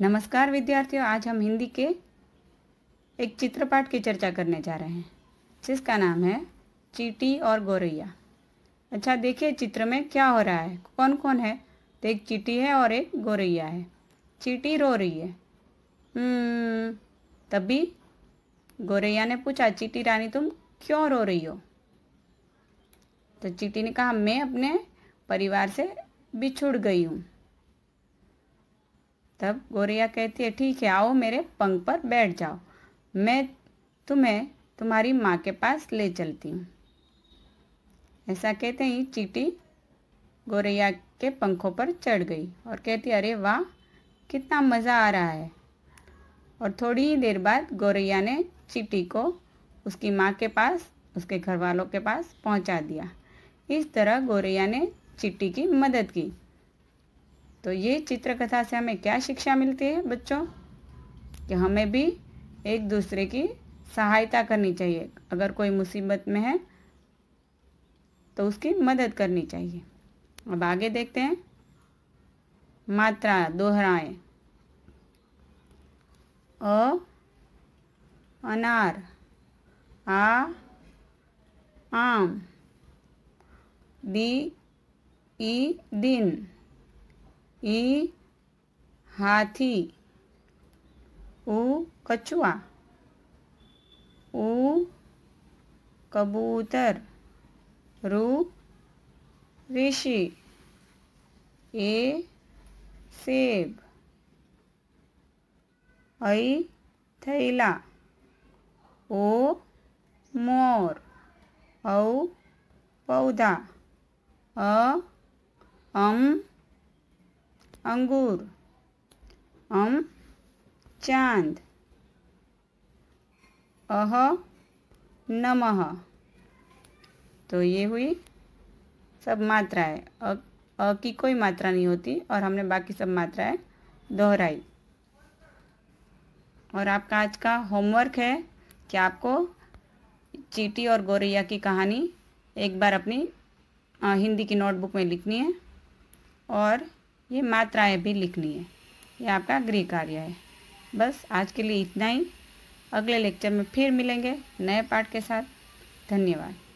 नमस्कार विद्यार्थियों आज हम हिंदी के एक चित्रपाठ की चर्चा करने जा रहे हैं जिसका नाम है चीटी और गोरैया अच्छा देखिए चित्र में क्या हो रहा है कौन कौन है तो एक चीटी है और एक गोरैया है चीटी रो रही है हम्म, तभी गोरैया ने पूछा चीटी रानी तुम क्यों रो रही हो तो चीटी ने कहा मैं अपने परिवार से बिछुड़ गई हूँ तब गोरिया कहती है ठीक है आओ मेरे पंख पर बैठ जाओ मैं तुम्हें तुम्हारी माँ के पास ले चलती हूँ ऐसा कहते ही चीटी गोरैया के पंखों पर चढ़ गई और कहती अरे वाह कितना मज़ा आ रहा है और थोड़ी ही देर बाद गोरैया ने चीटी को उसकी माँ के पास उसके घर वालों के पास पहुँचा दिया इस तरह गोरैया ने चिट्टी की मदद की तो ये चित्रकथा से हमें क्या शिक्षा मिलती है बच्चों कि हमें भी एक दूसरे की सहायता करनी चाहिए अगर कोई मुसीबत में है तो उसकी मदद करनी चाहिए अब आगे देखते हैं मात्रा दोहराएं अ अनार आ आम दी ई दिन ई हाथी ऊ कछुआ ऊ कबूतर रू ऋषि ए सेब ऐ थैला ओ मोर औ पौधा अ अम अंगूर अम चांद अह नमः तो ये हुई सब मात्राएं अ, अ की कोई मात्रा नहीं होती और हमने बाकी सब मात्राएं दोहराई और आपका आज का होमवर्क है कि आपको चीटी और गोरैया की कहानी एक बार अपनी हिंदी की नोटबुक में लिखनी है और ये मात्राएं भी लिखनी है ये आपका गृह कार्य है बस आज के लिए इतना ही अगले लेक्चर में फिर मिलेंगे नए पाठ के साथ धन्यवाद